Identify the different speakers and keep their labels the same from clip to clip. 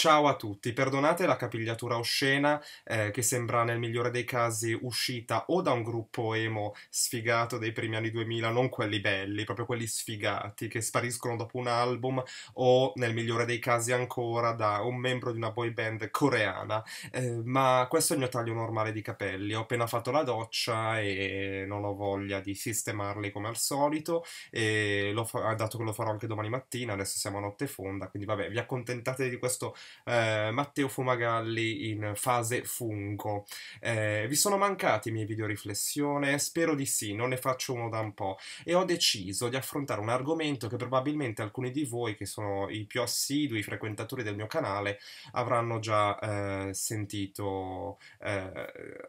Speaker 1: Ciao a tutti, perdonate la capigliatura oscena eh, che sembra nel migliore dei casi uscita o da un gruppo emo sfigato dei primi anni 2000, non quelli belli, proprio quelli sfigati che spariscono dopo un album o nel migliore dei casi ancora da un membro di una boy band coreana, eh, ma questo è il mio taglio normale di capelli, ho appena fatto la doccia e non ho voglia di sistemarli come al solito e dato che lo farò anche domani mattina, adesso siamo a notte fonda, quindi vabbè vi accontentate di questo eh, Matteo Fumagalli in fase fungo. Eh, vi sono mancati i miei video riflessione? Spero di sì, non ne faccio uno da un po'. E ho deciso di affrontare un argomento che probabilmente alcuni di voi, che sono i più assidui frequentatori del mio canale, avranno già eh, sentito, eh,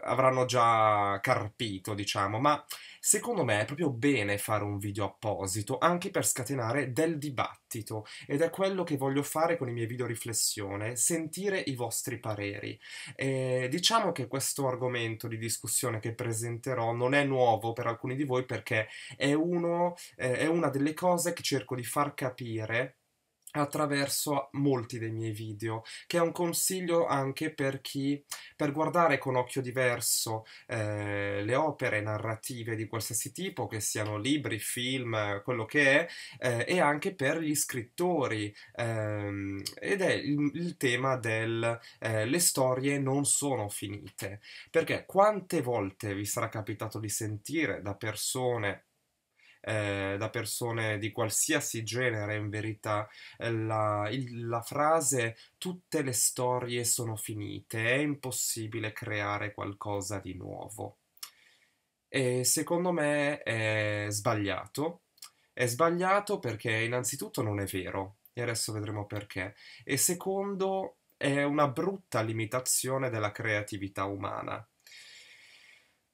Speaker 1: avranno già carpito, diciamo, ma Secondo me è proprio bene fare un video apposito anche per scatenare del dibattito ed è quello che voglio fare con i miei video riflessione, sentire i vostri pareri. E diciamo che questo argomento di discussione che presenterò non è nuovo per alcuni di voi perché è, uno, eh, è una delle cose che cerco di far capire attraverso molti dei miei video, che è un consiglio anche per chi, per guardare con occhio diverso eh, le opere narrative di qualsiasi tipo, che siano libri, film, quello che è, eh, e anche per gli scrittori. Ehm, ed è il, il tema del eh, le storie non sono finite, perché quante volte vi sarà capitato di sentire da persone eh, da persone di qualsiasi genere in verità eh, la, il, la frase tutte le storie sono finite, è impossibile creare qualcosa di nuovo. E secondo me è sbagliato. È sbagliato perché innanzitutto non è vero, e adesso vedremo perché. E secondo, è una brutta limitazione della creatività umana.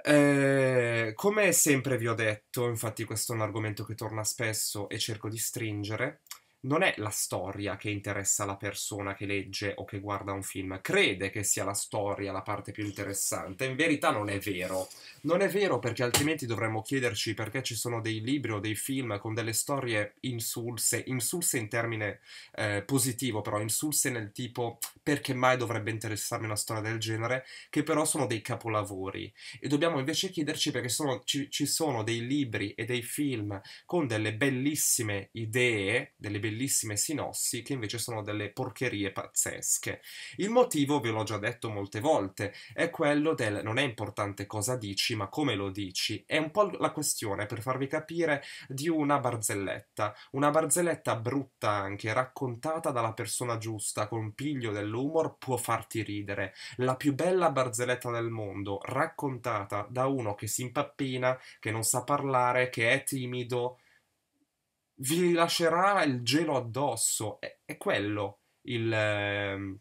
Speaker 1: Eh, come sempre vi ho detto, infatti questo è un argomento che torna spesso e cerco di stringere, non è la storia che interessa la persona che legge o che guarda un film, crede che sia la storia la parte più interessante, in verità non è vero. Non è vero perché altrimenti dovremmo chiederci perché ci sono dei libri o dei film con delle storie insulse, insulse in termine eh, positivo però, insulse nel tipo perché mai dovrebbe interessarmi una storia del genere, che però sono dei capolavori. E dobbiamo invece chiederci perché sono, ci, ci sono dei libri e dei film con delle bellissime idee, delle bellissime bellissime sinossi che invece sono delle porcherie pazzesche. Il motivo, ve l'ho già detto molte volte, è quello del non è importante cosa dici, ma come lo dici. È un po' la questione, per farvi capire, di una barzelletta. Una barzelletta brutta anche, raccontata dalla persona giusta, con piglio dell'umor, può farti ridere. La più bella barzelletta del mondo, raccontata da uno che si impappina, che non sa parlare, che è timido, vi lascerà il gelo addosso. È, è quello il, eh,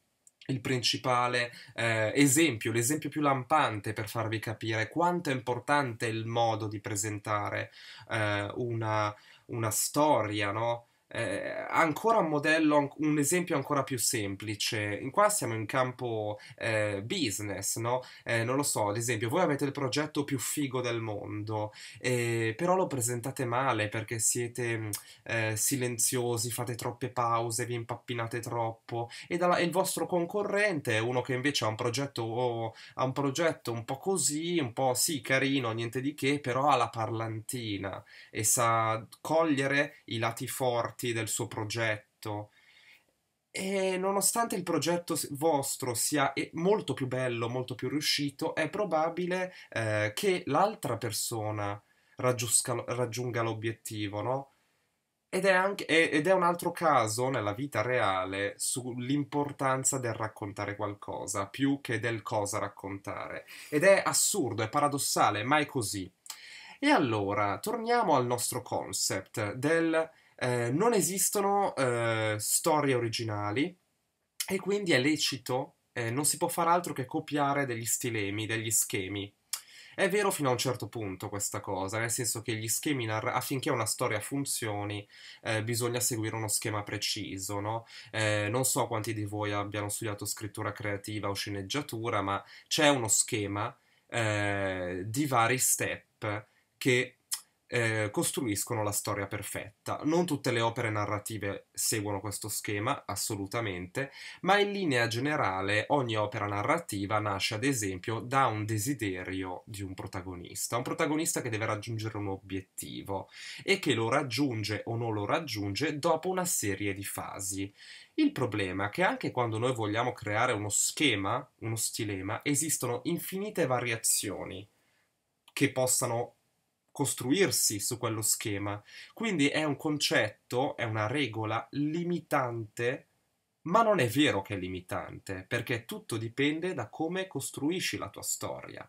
Speaker 1: il principale eh, esempio, l'esempio più lampante per farvi capire quanto è importante il modo di presentare eh, una, una, storia, no? eh, ancora un modello, un esempio ancora più semplice. In qua siamo in campo eh, business, no? Eh, non lo so, ad esempio, voi avete il progetto più figo del mondo, eh, però lo presentate male perché siete eh, silenziosi, fate troppe pause, vi impappinate troppo e, dalla, il vostro concorrente è uno che invece ha un progetto, oh, ha un, progetto un po' così, un po' sì, carino, niente di che, però ha la parlantina e sa cogliere i lati forti costi del suo progetto. E nonostante il progetto vostro sia molto più bello, molto più riuscito, è probabile eh, che l'altra persona raggiunga l'obiettivo, no? Ed è, anche, ed è, un altro caso nella vita reale sull'importanza del raccontare qualcosa più che del cosa raccontare. Ed è assurdo, è paradossale, ma è così. E allora torniamo al nostro concept del eh, non esistono eh, storie originali e quindi è lecito, eh, non si può fare altro che copiare degli stilemi, degli schemi. È vero fino a un certo punto questa cosa, nel senso che gli schemi narra- affinché una storia funzioni eh, bisogna seguire uno schema preciso, no? eh, non so quanti di voi abbiano studiato scrittura creativa o sceneggiatura, ma c'è uno schema eh, di vari step che eh, costruiscono la storia perfetta. Non tutte le opere narrative seguono questo schema, assolutamente, ma in linea generale ogni opera narrativa nasce, ad esempio, da un desiderio di un protagonista, un protagonista che deve raggiungere un obiettivo e che lo raggiunge o non lo raggiunge dopo una serie di fasi. Il problema è che anche quando noi vogliamo creare uno schema, uno stilema, esistono infinite variazioni che possano costruirsi su quello schema. Quindi è un concetto, è una regola limitante, ma non è vero che è limitante, perché tutto dipende da come costruisci la tua storia.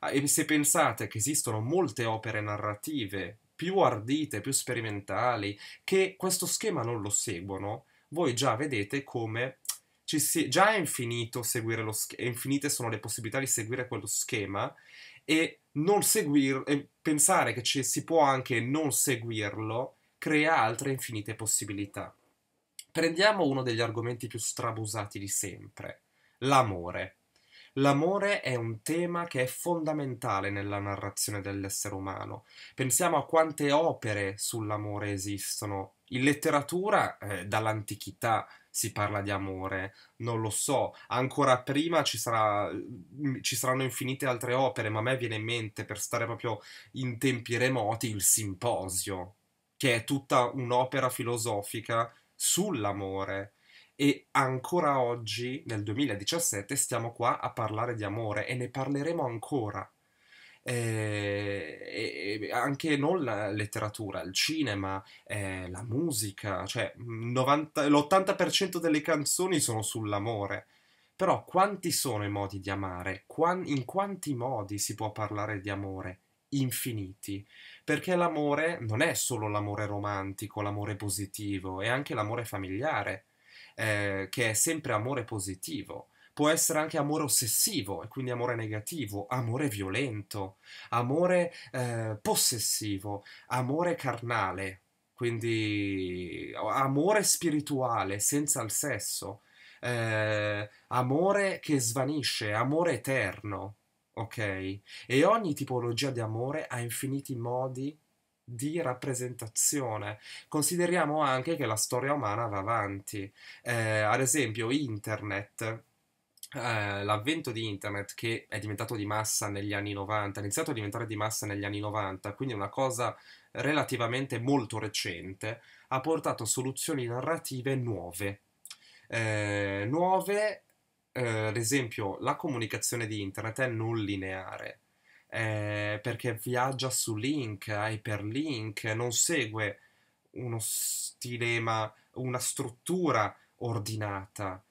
Speaker 1: Ah, e se pensate che esistono molte opere narrative più ardite, più sperimentali, che questo schema non lo seguono, voi già vedete come ci si, già è infinito seguire lo schema, infinite sono le possibilità di seguire quello schema e non seguirlo, e pensare che ci, si può anche non seguirlo crea altre infinite possibilità. Prendiamo uno degli argomenti più strabusati di sempre, l'amore. L'amore è un tema che è fondamentale nella narrazione dell'essere umano. Pensiamo a quante opere sull'amore esistono. In letteratura, eh, dall'antichità, si parla di amore, non lo so. Ancora prima ci, sarà, mm, ci saranno infinite altre opere, ma a me viene in mente, per stare proprio in tempi remoti, il simposio, che è tutta un'opera filosofica sull'amore. E ancora oggi, nel 2017, stiamo qua a parlare di amore e ne parleremo ancora. Eh, anche non la letteratura, il cinema, eh, la musica, cioè 90, l'80% delle canzoni sono sull'amore. Però quanti sono i modi di amare? Quan, in quanti modi si può parlare di amore? Infiniti. Perché l'amore non è solo l'amore romantico, l'amore positivo, è anche l'amore familiare, eh, che è sempre amore positivo può essere anche amore ossessivo, e quindi amore negativo, amore violento, amore eh, possessivo, amore carnale, quindi amore spirituale senza il sesso, eh, amore che svanisce, amore eterno, ok? E ogni tipologia di amore ha infiniti modi di rappresentazione. Consideriamo anche che la storia umana va avanti. Eh, ad esempio, internet eh, l'avvento di internet che è diventato di massa negli anni 90, ha iniziato a diventare di massa negli anni 90, quindi una cosa relativamente molto recente, ha portato soluzioni narrative nuove. Eh, nuove, eh, ad esempio, la comunicazione di internet è non lineare. Eh, perché viaggia su link, ha hyperlink, non segue uno stilema, una struttura ordinata,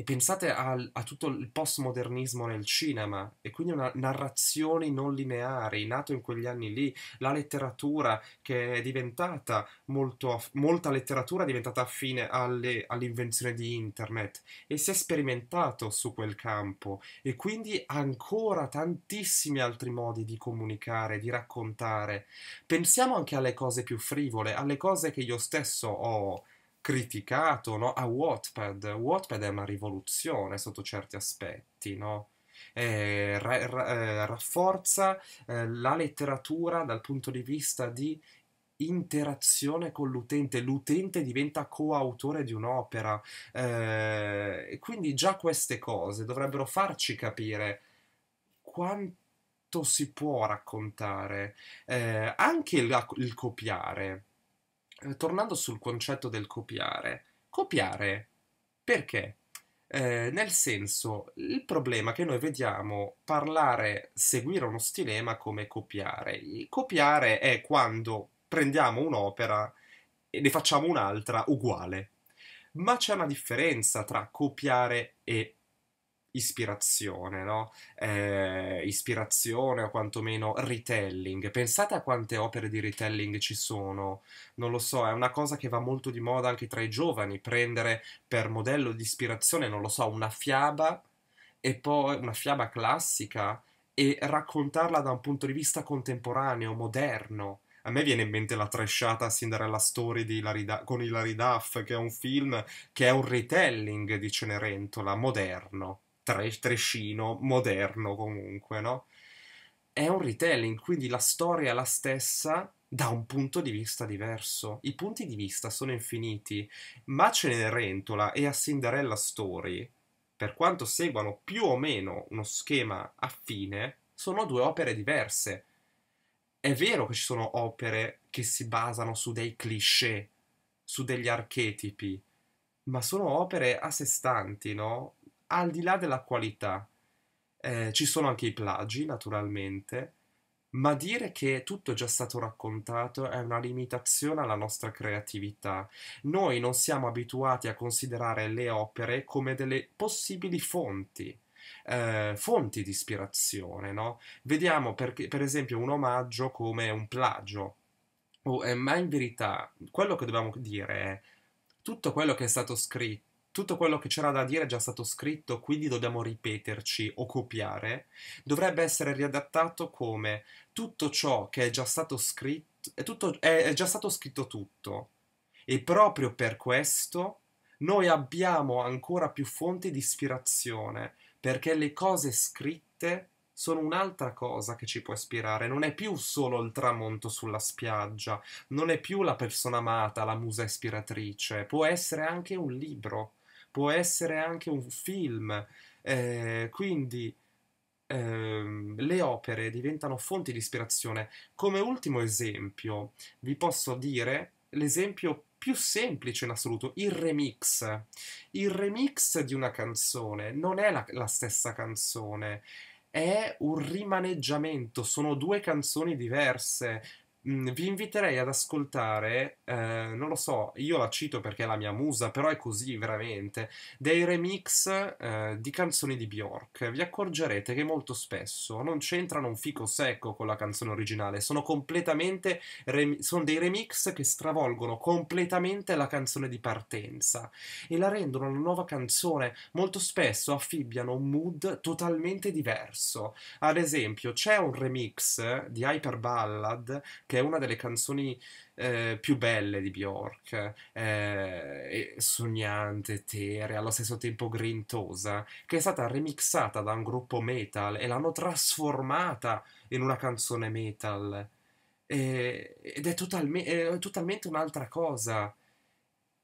Speaker 1: e pensate al, a tutto il postmodernismo nel cinema, e quindi una, narrazioni non lineari, nato in quegli anni lì, la letteratura che è diventata molto, molta letteratura è diventata affine alle, all'invenzione di internet e si è sperimentato su quel campo e quindi ancora tantissimi altri modi di comunicare, di raccontare. Pensiamo anche alle cose più frivole, alle cose che io stesso ho criticato no? a Wattpad. Wattpad è una rivoluzione sotto certi aspetti, no? Eh, ra- ra- eh, rafforza eh, la letteratura dal punto di vista di interazione con l'utente, l'utente diventa coautore di un'opera. Eh, e quindi già queste cose dovrebbero farci capire quanto si può raccontare, eh, anche il, il copiare eh, tornando sul concetto del copiare, copiare perché? Eh, nel senso, il problema che noi vediamo parlare, seguire uno stilema come copiare. copiare è quando prendiamo un'opera e ne facciamo un'altra uguale. Ma c'è una differenza tra copiare e ispirazione, no? Eh, ispirazione o quantomeno retelling. Pensate a quante opere di retelling ci sono. Non lo so, è una cosa che va molto di moda anche tra i giovani, prendere per modello di ispirazione, non lo so, una fiaba e poi una fiaba classica e raccontarla da un punto di vista contemporaneo, moderno. A me viene in mente la trashata Cinderella Story di Hilary con Hilary Duff, che è un film che è un retelling di Cenerentola, moderno trescino, moderno comunque, no? È un retelling, quindi la storia è la stessa da un punto di vista diverso. I punti di vista sono infiniti, ma Cenerentola e a Cinderella Story, per quanto seguano più o meno uno schema affine, sono due opere diverse. È vero che ci sono opere che si basano su dei cliché, su degli archetipi, ma sono opere a sé stanti, no? al di là della qualità, eh, ci sono anche i plagi, naturalmente, ma dire che tutto è già stato raccontato è una limitazione alla nostra creatività. Noi non siamo abituati a considerare le opere come delle possibili fonti. Eh, fonti di ispirazione, no? Vediamo perché, per esempio un omaggio come un plagio, oh, eh, ma in verità quello che dobbiamo dire è tutto quello che è stato scritto tutto quello che c'era da dire è già stato scritto, quindi dobbiamo ripeterci o copiare, dovrebbe essere riadattato come tutto ciò che è già stato scritto, è, tutto, è, è già stato scritto tutto, e proprio per questo noi abbiamo ancora più fonti di ispirazione, perché le cose scritte sono un'altra cosa che ci può ispirare, non è più solo il tramonto sulla spiaggia, non è più la persona amata, la musa ispiratrice, può essere anche un libro può essere anche un film. Eh, quindi ehm, le opere diventano fonti di ispirazione. Come ultimo esempio, vi posso dire l'esempio più semplice in assoluto, il remix. Il remix di una canzone non è la, la stessa canzone, è un rimaneggiamento, sono due canzoni diverse, Mhmm, vi inviterei ad ascoltare, eh, non lo so, io la cito perché è la mia musa, però è così veramente, dei remix eh, di canzoni di Bjork. Vi accorgerete che molto spesso non c'entrano un fico secco con la canzone originale, sono completamente rem- sono dei remix che stravolgono completamente la canzone di partenza e la rendono una nuova canzone. Molto spesso affibbiano un mood totalmente diverso. Ad esempio, c'è un remix di Hyper Ballad che è una delle canzoni eh, più belle di Bjork, eh, sognante, eterea, allo stesso tempo grintosa, che è stata remixata da un gruppo metal e l'hanno trasformata in una canzone metal. E, ed è, totalme è totalmente un'altra cosa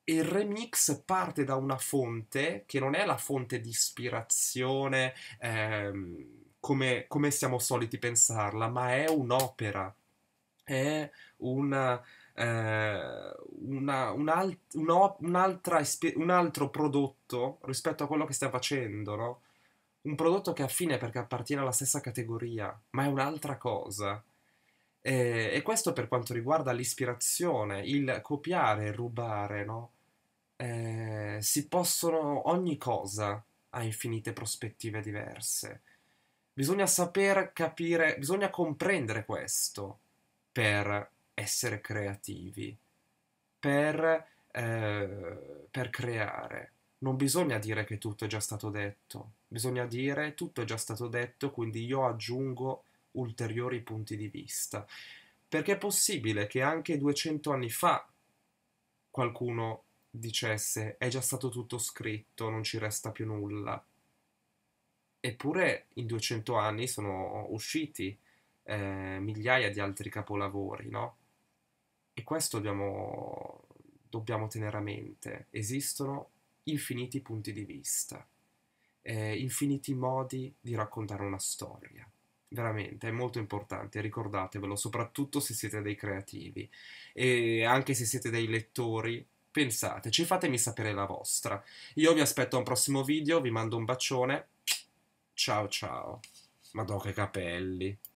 Speaker 1: il remix parte da una fonte che non è la fonte di ispirazione ehm, come, come siamo soliti pensarla, ma è un'opera è una, eh, una, un, alt, un, un, altro prodotto rispetto a quello che stiamo facendo, no? Un prodotto che affine perché appartiene alla stessa categoria, ma è un'altra cosa. E, e questo per quanto riguarda l'ispirazione, il copiare, rubare, no? Eh, si possono ogni cosa ha infinite prospettive diverse. Bisogna saper capire, bisogna comprendere questo per essere creativi, per, eh, per creare. Non bisogna dire che tutto è già stato detto, bisogna dire tutto è già stato detto, quindi io aggiungo ulteriori punti di vista. Perché è possibile che anche 200 anni fa qualcuno dicesse è già stato tutto scritto, non ci resta più nulla. Eppure in 200 anni sono usciti eh, migliaia di altri capolavori, no? E questo dobbiamo, dobbiamo tenere a mente. Esistono infiniti punti di vista, eh, infiniti modi di raccontare una storia. Veramente, è molto importante, ricordatevelo, soprattutto se siete dei creativi e anche se siete dei lettori, pensateci, fatemi sapere la vostra. Io vi aspetto a un prossimo video, vi mando un bacione, ciao ciao. Madonna che capelli!